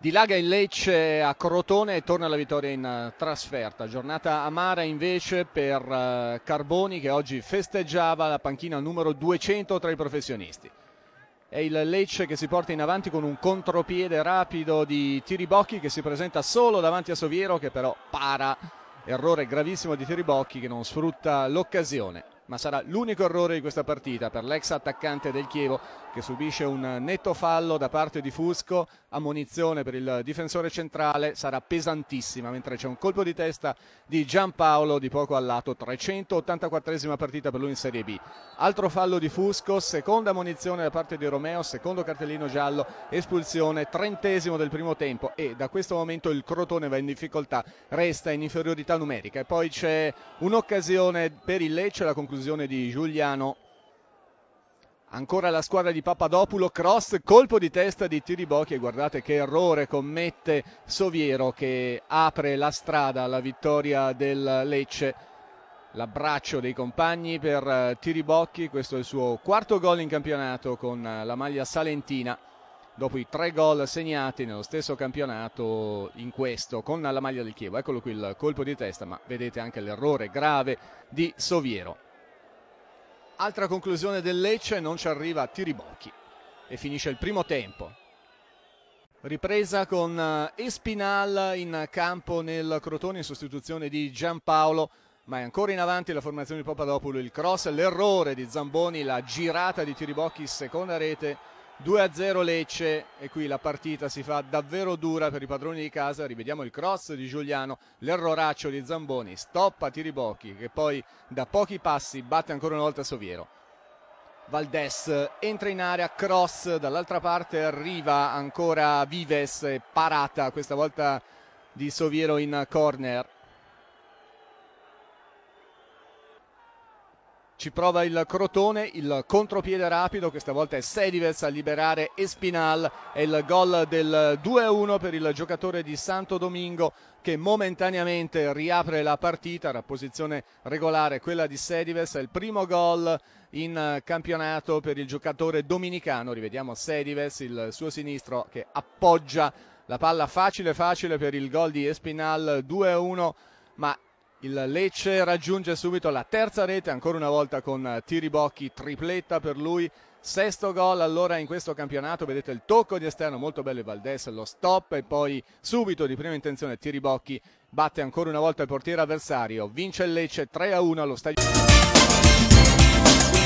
Dilaga il Lecce a Crotone e torna la vittoria in eh, trasferta. Giornata amara invece per eh, Carboni che oggi festeggiava la panchina numero 200 tra i professionisti. È il Lecce che si porta in avanti con un contropiede rapido di Tiribocchi che si presenta solo davanti a Soviero che però para. Errore gravissimo di Tiribocchi che non sfrutta l'occasione ma sarà l'unico errore di questa partita per l'ex attaccante del Chievo che subisce un netto fallo da parte di Fusco, ammonizione per il difensore centrale, sarà pesantissima, mentre c'è un colpo di testa di Giampaolo di poco al lato, 384esima partita per lui in Serie B. Altro fallo di Fusco, seconda ammonizione da parte di Romeo, secondo cartellino giallo, espulsione, trentesimo del primo tempo e da questo momento il Crotone va in difficoltà, resta in inferiorità numerica e poi c'è un'occasione per il Lecce, la conclusione conclusione di Giuliano. Ancora la squadra di Papadopulo, cross, colpo di testa di Tiribocchi e guardate che errore commette Soviero che apre la strada alla vittoria del Lecce. L'abbraccio dei compagni per eh, Tiribocchi, questo è il suo quarto gol in campionato con eh, la maglia salentina dopo i tre gol segnati nello stesso campionato in questo con la maglia del Chievo. Eccolo qui il colpo di testa, ma vedete anche l'errore grave di Soviero. Altra conclusione del Lecce, non ci arriva Tiribocchi e finisce il primo tempo. Ripresa con eh, Espinal in campo nel Crotone in sostituzione di Giampaolo, ma è ancora in avanti la formazione di Papadopoulou, il cross, l'errore di Zamboni, la girata di Tiribocchi, seconda rete 2-0 Lecce e qui la partita si fa davvero dura per i padroni di casa, rivediamo il cross di Giuliano, l'erroraccio di Zamboni, stoppa Tiribocchi che poi da pochi passi batte ancora una volta Soviero. Valdes entra in area, cross dall'altra parte arriva ancora Vives, parata questa volta di Soviero in corner ci prova il Crotone, il contropiede rapido, questa volta è Sedives a liberare Espinal e il gol del 2-1 per il giocatore di Santo Domingo che momentaneamente riapre la partita, la posizione regolare quella di Sedives, è il primo gol in campionato per il giocatore dominicano, rivediamo Sedives, il suo sinistro che appoggia la palla facile facile per il gol di Espinal 2-1 ma il Lecce raggiunge subito la terza rete, ancora una volta con eh, Tiribocchi, tripletta per lui. Sesto gol allora in questo campionato, vedete il tocco di esterno molto bello di Valdes, lo stop e poi subito di prima intenzione Tiribocchi batte ancora una volta il portiere avversario, vince il Lecce 3-1 allo stadio.